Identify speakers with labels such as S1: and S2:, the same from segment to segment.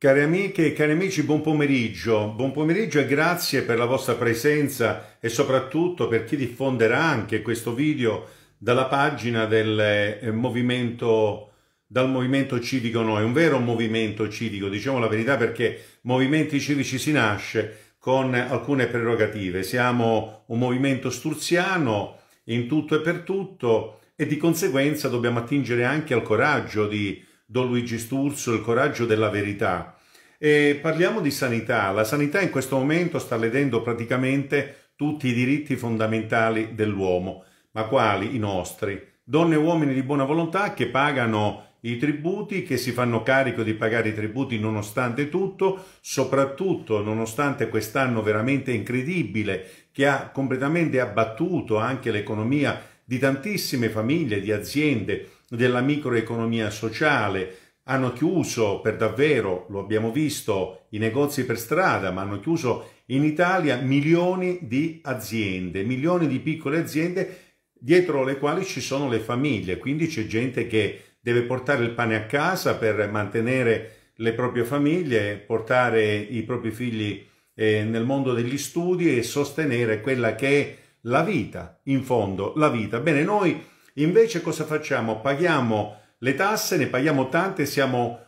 S1: Cari amiche e cari amici, buon pomeriggio. Buon pomeriggio e grazie per la vostra presenza e soprattutto per chi diffonderà anche questo video dalla pagina del eh, movimento dal movimento civico Noi, un vero movimento civico, diciamo la verità perché movimenti civici si nasce con alcune prerogative. Siamo un movimento sturziano in tutto e per tutto e di conseguenza dobbiamo attingere anche al coraggio di Don Luigi Sturzo, Il coraggio della verità. E parliamo di sanità. La sanità in questo momento sta ledendo praticamente tutti i diritti fondamentali dell'uomo, ma quali i nostri? Donne e uomini di buona volontà che pagano i tributi, che si fanno carico di pagare i tributi nonostante tutto, soprattutto nonostante quest'anno veramente incredibile che ha completamente abbattuto anche l'economia di tantissime famiglie, di aziende, della microeconomia sociale, hanno chiuso per davvero, lo abbiamo visto, i negozi per strada, ma hanno chiuso in Italia milioni di aziende, milioni di piccole aziende dietro le quali ci sono le famiglie, quindi c'è gente che deve portare il pane a casa per mantenere le proprie famiglie, portare i propri figli eh, nel mondo degli studi e sostenere quella che è la vita, in fondo, la vita. Bene, noi Invece cosa facciamo? Paghiamo le tasse, ne paghiamo tante, siamo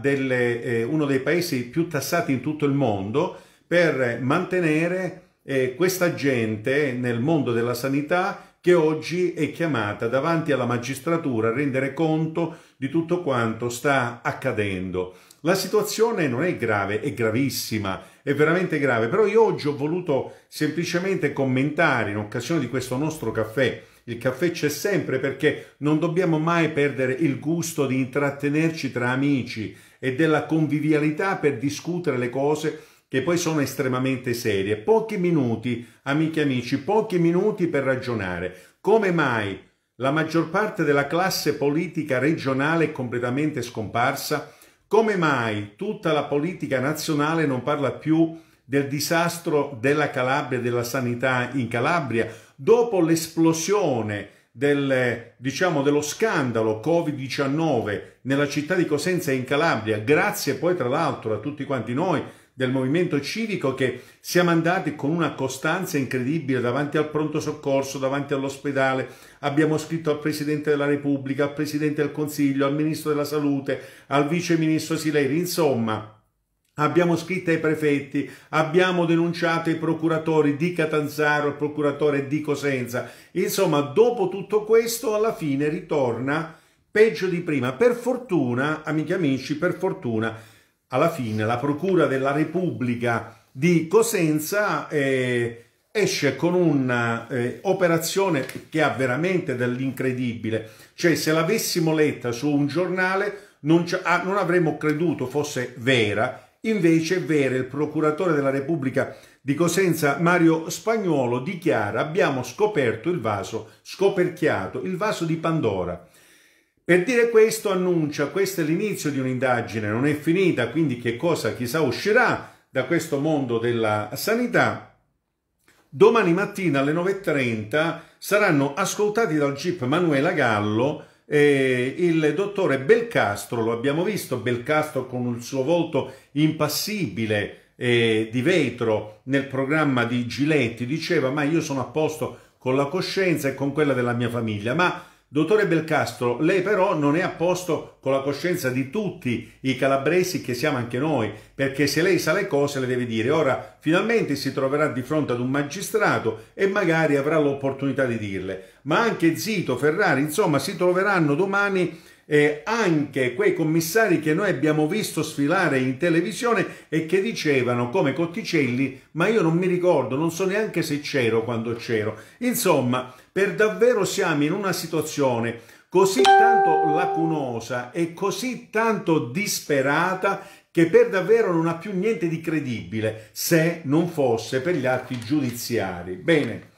S1: delle, eh, uno dei paesi più tassati in tutto il mondo per mantenere eh, questa gente nel mondo della sanità che oggi è chiamata davanti alla magistratura a rendere conto di tutto quanto sta accadendo. La situazione non è grave, è gravissima, è veramente grave, però io oggi ho voluto semplicemente commentare in occasione di questo nostro caffè il caffè c'è sempre perché non dobbiamo mai perdere il gusto di intrattenerci tra amici e della convivialità per discutere le cose che poi sono estremamente serie. Pochi minuti, amiche e amici, pochi minuti per ragionare. Come mai la maggior parte della classe politica regionale è completamente scomparsa? Come mai tutta la politica nazionale non parla più del disastro della Calabria, della sanità in Calabria dopo l'esplosione del, diciamo, dello scandalo Covid-19 nella città di Cosenza e in Calabria, grazie poi tra l'altro a tutti quanti noi del movimento civico che siamo andati con una costanza incredibile davanti al pronto soccorso, davanti all'ospedale, abbiamo scritto al Presidente della Repubblica, al Presidente del Consiglio, al Ministro della Salute, al Vice Ministro Sileri, insomma Abbiamo scritto ai prefetti, abbiamo denunciato i procuratori di Catanzaro, il procuratore di Cosenza. Insomma, dopo tutto questo, alla fine ritorna peggio di prima. Per fortuna, amici amici, per fortuna, alla fine la Procura della Repubblica di Cosenza eh, esce con un'operazione eh, che ha veramente dell'incredibile. Cioè, se l'avessimo letta su un giornale, non, ah, non avremmo creduto fosse vera Invece è vero, il procuratore della Repubblica di Cosenza Mario Spagnuolo dichiara abbiamo scoperto il vaso, scoperchiato il vaso di Pandora. Per dire questo annuncia, questo è l'inizio di un'indagine, non è finita, quindi che cosa chissà uscirà da questo mondo della sanità. Domani mattina alle 9.30 saranno ascoltati dal GIP Manuela Gallo eh, il dottore Belcastro, lo abbiamo visto, Belcastro con il suo volto impassibile eh, di vetro nel programma di Giletti, diceva ma io sono a posto con la coscienza e con quella della mia famiglia, ma Dottore Belcastro, lei però non è a posto con la coscienza di tutti i calabresi che siamo anche noi, perché se lei sa le cose le deve dire. Ora finalmente si troverà di fronte ad un magistrato e magari avrà l'opportunità di dirle. Ma anche Zito, Ferrari, insomma, si troveranno domani eh, anche quei commissari che noi abbiamo visto sfilare in televisione e che dicevano come Cotticelli ma io non mi ricordo, non so neanche se c'ero quando c'ero. Insomma, per davvero siamo in una situazione così tanto lacunosa e così tanto disperata che per davvero non ha più niente di credibile se non fosse per gli atti giudiziari. Bene,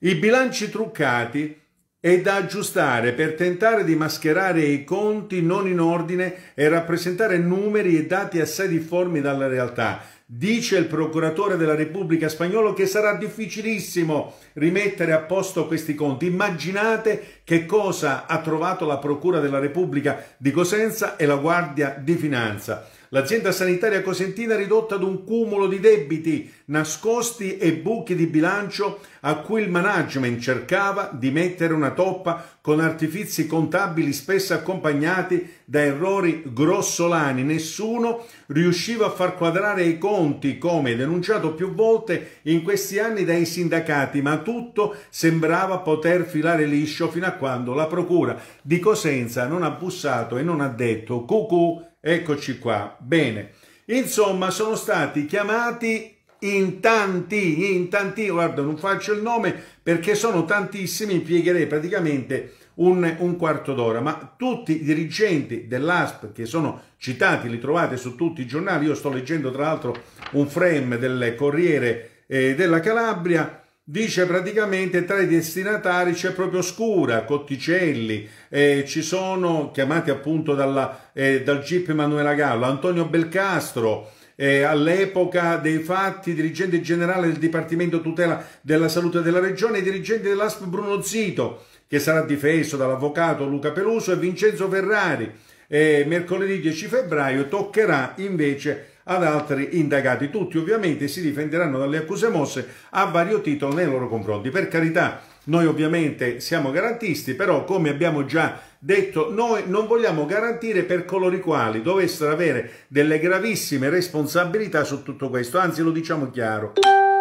S1: i bilanci truccati e da aggiustare per tentare di mascherare i conti non in ordine e rappresentare numeri e dati assai difformi dalla realtà. Dice il procuratore della Repubblica spagnolo che sarà difficilissimo rimettere a posto questi conti. Immaginate che cosa ha trovato la Procura della Repubblica di Cosenza e la Guardia di Finanza. L'azienda sanitaria cosentina è ridotta ad un cumulo di debiti nascosti e buchi di bilancio a cui il management cercava di mettere una toppa con artifizi contabili spesso accompagnati da errori grossolani. Nessuno riusciva a far quadrare i conti, come denunciato più volte in questi anni dai sindacati, ma tutto sembrava poter filare liscio fino a quando la procura di Cosenza non ha bussato e non ha detto cucù Eccoci qua. Bene. Insomma, sono stati chiamati in tanti, in tanti, guarda, non faccio il nome perché sono tantissimi, impiegherei praticamente un, un quarto d'ora, ma tutti i dirigenti dell'ASP che sono citati, li trovate su tutti i giornali, io sto leggendo tra l'altro un frame del Corriere eh, della Calabria, dice praticamente tra i destinatari c'è proprio Scura, Cotticelli, eh, ci sono chiamati appunto dalla, eh, dal GIP Emanuela Gallo, Antonio Belcastro, eh, all'epoca dei fatti dirigente generale del Dipartimento Tutela della Salute della Regione dirigente dell'ASP Bruno Zito, che sarà difeso dall'avvocato Luca Peluso e Vincenzo Ferrari. mercoledì 10 febbraio toccherà invece ad altri indagati. Tutti ovviamente si difenderanno dalle accuse mosse a vario titolo nei loro confronti. Per carità, noi ovviamente siamo garantisti, però come abbiamo già detto, noi non vogliamo garantire per coloro i quali dovessero avere delle gravissime responsabilità su tutto questo, anzi lo diciamo chiaro.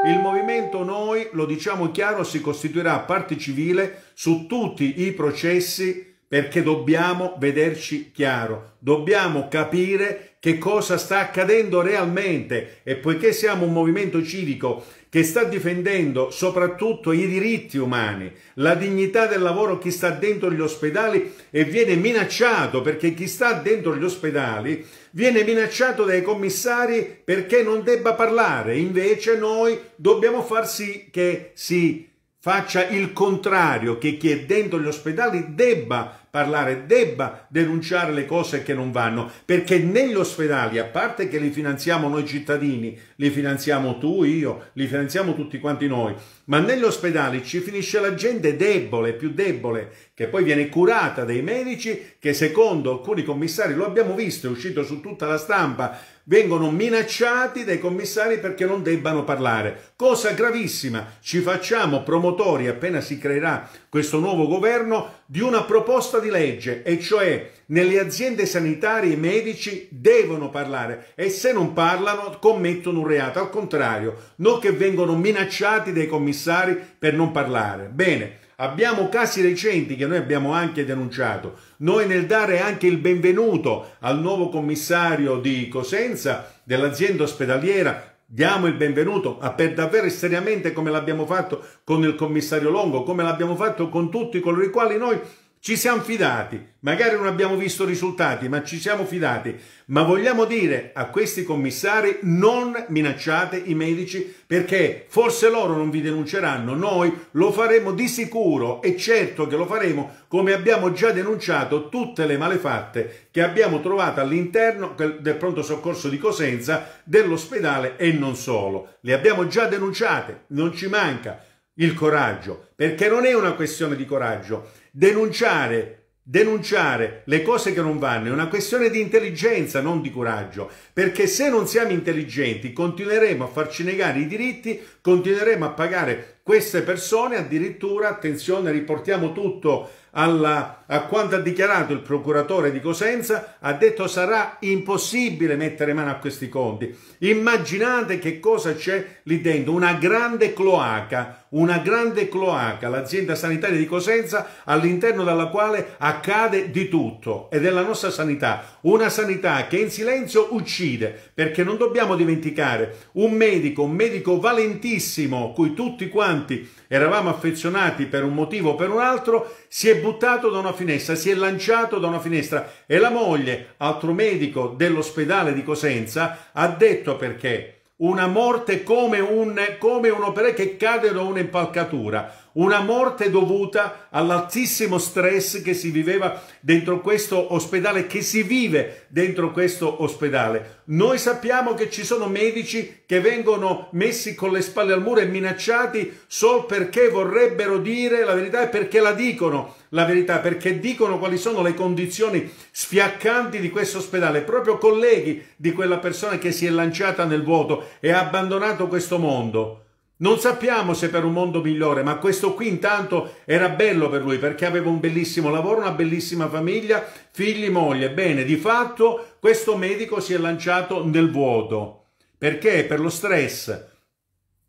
S1: Il movimento Noi, lo diciamo chiaro, si costituirà parte civile su tutti i processi perché dobbiamo vederci chiaro, dobbiamo capire che cosa sta accadendo realmente e poiché siamo un movimento civico che sta difendendo soprattutto i diritti umani, la dignità del lavoro chi sta dentro gli ospedali e viene minacciato perché chi sta dentro gli ospedali viene minacciato dai commissari perché non debba parlare, invece noi dobbiamo far sì che si faccia il contrario, che chi è dentro gli ospedali debba parlare, debba denunciare le cose che non vanno, perché negli ospedali, a parte che li finanziamo noi cittadini, li finanziamo tu, io, li finanziamo tutti quanti noi, ma negli ospedali ci finisce la gente debole, più debole, che poi viene curata dai medici che secondo alcuni commissari, lo abbiamo visto, è uscito su tutta la stampa, vengono minacciati dai commissari perché non debbano parlare. Cosa gravissima, ci facciamo promotori appena si creerà questo nuovo governo di una proposta di legge e cioè nelle aziende sanitarie i medici devono parlare e se non parlano commettono un reato, al contrario, non che vengono minacciati dai commissari per non parlare. Bene, Abbiamo casi recenti che noi abbiamo anche denunciato. Noi nel dare anche il benvenuto al nuovo commissario di Cosenza dell'azienda ospedaliera diamo il benvenuto a per davvero e seriamente come l'abbiamo fatto con il commissario Longo, come l'abbiamo fatto con tutti coloro i quali noi ci siamo fidati, magari non abbiamo visto risultati, ma ci siamo fidati. Ma vogliamo dire a questi commissari non minacciate i medici perché forse loro non vi denunceranno, noi lo faremo di sicuro e certo che lo faremo come abbiamo già denunciato tutte le malefatte che abbiamo trovato all'interno del pronto soccorso di Cosenza, dell'ospedale e non solo. Le abbiamo già denunciate, non ci manca il coraggio, perché non è una questione di coraggio denunciare Denunciare le cose che non vanno è una questione di intelligenza, non di coraggio, perché se non siamo intelligenti continueremo a farci negare i diritti, continueremo a pagare queste persone, addirittura, attenzione, riportiamo tutto alla, a quanto ha dichiarato il procuratore di Cosenza, ha detto sarà impossibile mettere mano a questi conti. Immaginate che cosa c'è lì dentro, una grande cloaca, una grande cloaca, l'azienda sanitaria di Cosenza all'interno della quale accade di tutto ed è la nostra sanità, una sanità che in silenzio uccide perché non dobbiamo dimenticare un medico, un medico valentissimo cui tutti quanti eravamo affezionati per un motivo o per un altro, si è buttato da una finestra, si è lanciato da una finestra e la moglie, altro medico dell'ospedale di Cosenza, ha detto perché una morte come un, come un operaio che cade da un'impalcatura una morte dovuta all'altissimo stress che si viveva dentro questo ospedale, che si vive dentro questo ospedale. Noi sappiamo che ci sono medici che vengono messi con le spalle al muro e minacciati solo perché vorrebbero dire la verità e perché la dicono la verità, perché dicono quali sono le condizioni sfiaccanti di questo ospedale, proprio colleghi di quella persona che si è lanciata nel vuoto e ha abbandonato questo mondo. Non sappiamo se per un mondo migliore, ma questo qui intanto era bello per lui perché aveva un bellissimo lavoro, una bellissima famiglia, figli, moglie. Bene, di fatto questo medico si è lanciato nel vuoto. Perché? Per lo stress.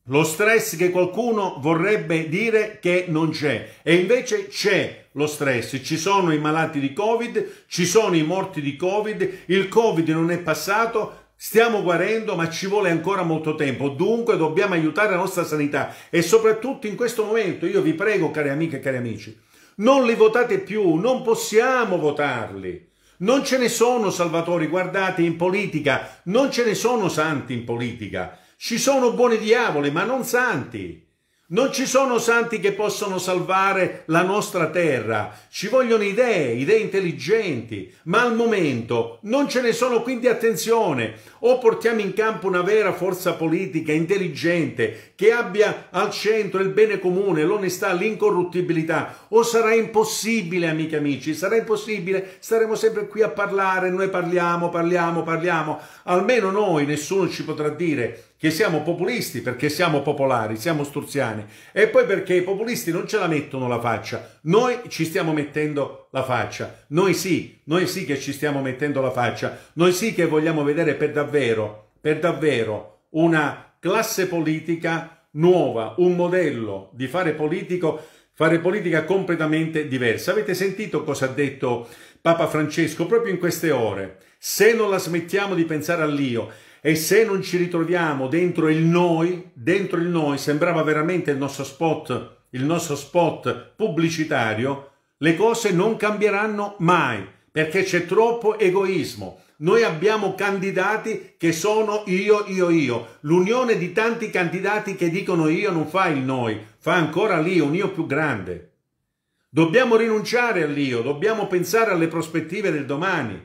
S1: Lo stress che qualcuno vorrebbe dire che non c'è e invece c'è lo stress, ci sono i malati di Covid, ci sono i morti di Covid, il Covid non è passato, Stiamo guarendo, ma ci vuole ancora molto tempo. Dunque dobbiamo aiutare la nostra sanità e soprattutto in questo momento io vi prego, cari amiche e cari amici, non li votate più, non possiamo votarli. Non ce ne sono salvatori, guardate, in politica, non ce ne sono santi in politica. Ci sono buoni diavoli, ma non santi. Non ci sono santi che possono salvare la nostra terra, ci vogliono idee, idee intelligenti, ma al momento non ce ne sono, quindi attenzione, o portiamo in campo una vera forza politica intelligente che abbia al centro il bene comune, l'onestà, l'incorruttibilità, o sarà impossibile, amici e amici, sarà impossibile, staremo sempre qui a parlare, noi parliamo, parliamo, parliamo, Almeno noi nessuno ci potrà dire che siamo populisti perché siamo popolari, siamo sturziani e poi perché i populisti non ce la mettono la faccia. Noi ci stiamo mettendo la faccia. Noi sì, noi sì che ci stiamo mettendo la faccia. Noi sì che vogliamo vedere per davvero, per davvero una classe politica nuova, un modello di fare politico fare politica completamente diversa. Avete sentito cosa ha detto Papa Francesco proprio in queste ore? Se non la smettiamo di pensare all'io e se non ci ritroviamo dentro il noi, dentro il noi sembrava veramente il nostro spot, il nostro spot pubblicitario, le cose non cambieranno mai perché c'è troppo egoismo. Noi abbiamo candidati che sono io, io, io. L'unione di tanti candidati che dicono io non fa il noi, fa ancora l'io, un io più grande. Dobbiamo rinunciare all'io, dobbiamo pensare alle prospettive del domani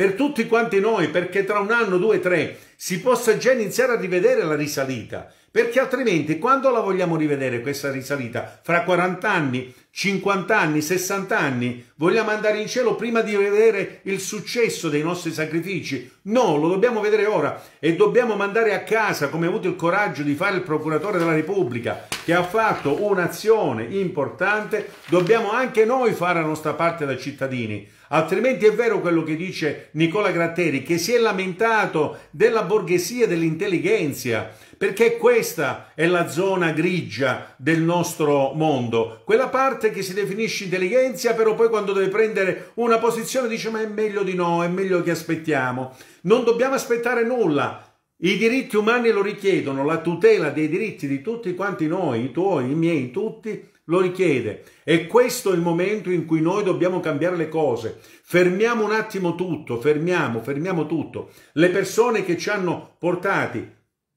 S1: per tutti quanti noi, perché tra un anno, due, tre si possa già iniziare a rivedere la risalita, perché altrimenti quando la vogliamo rivedere questa risalita? Fra 40 anni, 50 anni, 60 anni? Vogliamo andare in cielo prima di vedere il successo dei nostri sacrifici? No, lo dobbiamo vedere ora e dobbiamo mandare a casa, come ha avuto il coraggio di fare il procuratore della Repubblica, che ha fatto un'azione importante, dobbiamo anche noi fare la nostra parte da cittadini Altrimenti è vero quello che dice Nicola Gratteri, che si è lamentato della borghesia dell'intelligenza, perché questa è la zona grigia del nostro mondo, quella parte che si definisce intelligenza, però poi quando deve prendere una posizione dice ma è meglio di no, è meglio che aspettiamo. Non dobbiamo aspettare nulla, i diritti umani lo richiedono, la tutela dei diritti di tutti quanti noi, i tuoi, i miei, tutti, lo richiede. E questo è il momento in cui noi dobbiamo cambiare le cose. Fermiamo un attimo tutto, fermiamo, fermiamo tutto. Le persone che ci hanno portati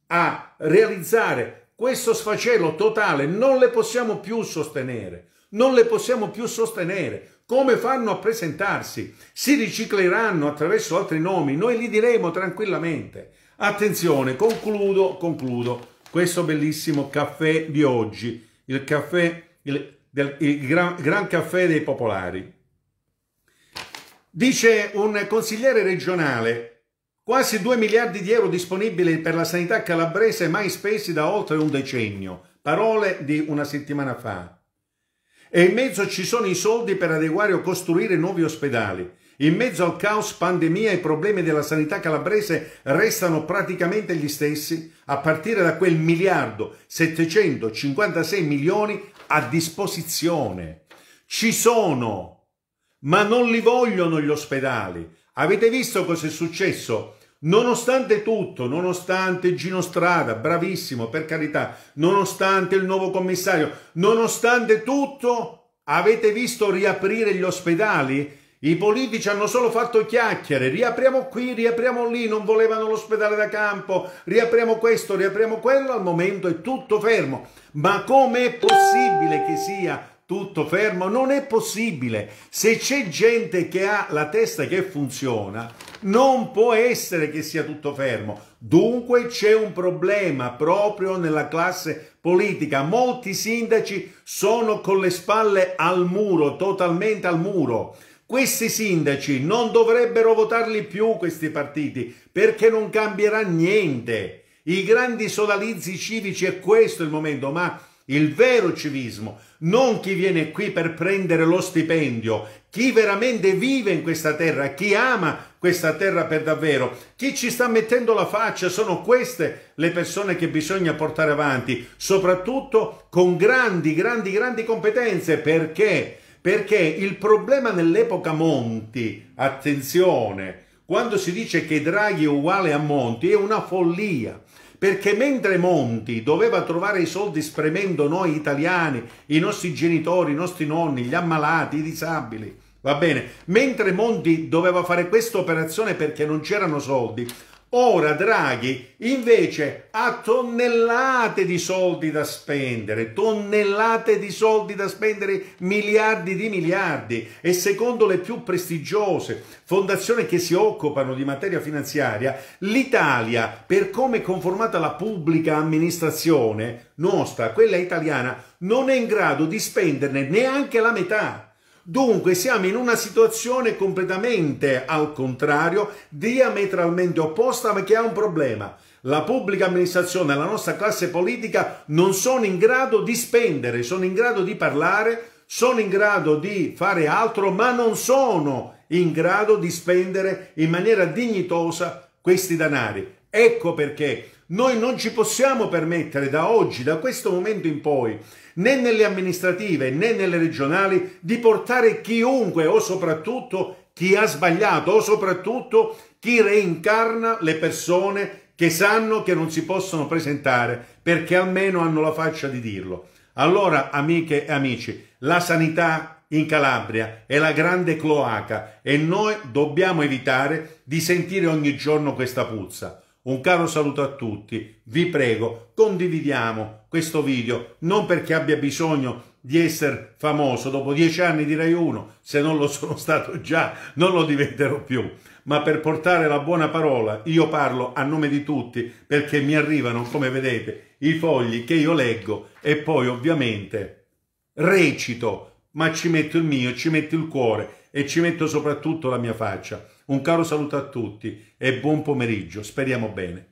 S1: a realizzare questo sfacelo totale non le possiamo più sostenere. Non le possiamo più sostenere. Come fanno a presentarsi? Si ricicleranno attraverso altri nomi. Noi li diremo tranquillamente. Attenzione, concludo, concludo questo bellissimo caffè di oggi. Il caffè il, del, il gran, gran Caffè dei Popolari. Dice un consigliere regionale, quasi 2 miliardi di euro disponibili per la sanità calabrese mai spesi da oltre un decennio, parole di una settimana fa. E in mezzo ci sono i soldi per adeguare o costruire nuovi ospedali. In mezzo al caos pandemia i problemi della sanità calabrese restano praticamente gli stessi, a partire da quel miliardo 756 milioni a disposizione. Ci sono, ma non li vogliono gli ospedali. Avete visto cosa è successo? Nonostante tutto, nonostante Gino Strada, bravissimo per carità, nonostante il nuovo commissario, nonostante tutto, avete visto riaprire gli ospedali? I politici hanno solo fatto chiacchiere, riapriamo qui, riapriamo lì, non volevano l'ospedale da campo, riapriamo questo, riapriamo quello, al momento è tutto fermo. Ma com'è possibile che sia tutto fermo? Non è possibile. Se c'è gente che ha la testa che funziona, non può essere che sia tutto fermo. Dunque c'è un problema proprio nella classe politica. Molti sindaci sono con le spalle al muro, totalmente al muro. Questi sindaci non dovrebbero votarli più questi partiti perché non cambierà niente. I grandi sodalizi civici è questo il momento, ma il vero civismo, non chi viene qui per prendere lo stipendio, chi veramente vive in questa terra, chi ama questa terra per davvero, chi ci sta mettendo la faccia, sono queste le persone che bisogna portare avanti, soprattutto con grandi, grandi, grandi competenze, perché perché il problema nell'epoca Monti, attenzione, quando si dice che Draghi è uguale a Monti è una follia. Perché mentre Monti doveva trovare i soldi spremendo noi italiani, i nostri genitori, i nostri nonni, gli ammalati, i disabili, va bene, mentre Monti doveva fare questa operazione perché non c'erano soldi, Ora Draghi invece ha tonnellate di soldi da spendere, tonnellate di soldi da spendere, miliardi di miliardi e secondo le più prestigiose fondazioni che si occupano di materia finanziaria, l'Italia, per come è conformata la pubblica amministrazione nostra, quella italiana, non è in grado di spenderne neanche la metà. Dunque siamo in una situazione completamente al contrario, diametralmente opposta, ma che ha un problema. La pubblica amministrazione e la nostra classe politica non sono in grado di spendere, sono in grado di parlare, sono in grado di fare altro, ma non sono in grado di spendere in maniera dignitosa questi denari. Ecco perché noi non ci possiamo permettere da oggi, da questo momento in poi, né nelle amministrative né nelle regionali, di portare chiunque o soprattutto chi ha sbagliato o soprattutto chi reincarna le persone che sanno che non si possono presentare perché almeno hanno la faccia di dirlo. Allora, amiche e amici, la sanità in Calabria è la grande cloaca e noi dobbiamo evitare di sentire ogni giorno questa puzza. Un caro saluto a tutti, vi prego, condividiamo questo video, non perché abbia bisogno di essere famoso, dopo dieci anni direi uno, se non lo sono stato già, non lo diventerò più, ma per portare la buona parola io parlo a nome di tutti perché mi arrivano, come vedete, i fogli che io leggo e poi ovviamente recito, ma ci metto il mio, ci metto il cuore e ci metto soprattutto la mia faccia. Un caro saluto a tutti e buon pomeriggio, speriamo bene.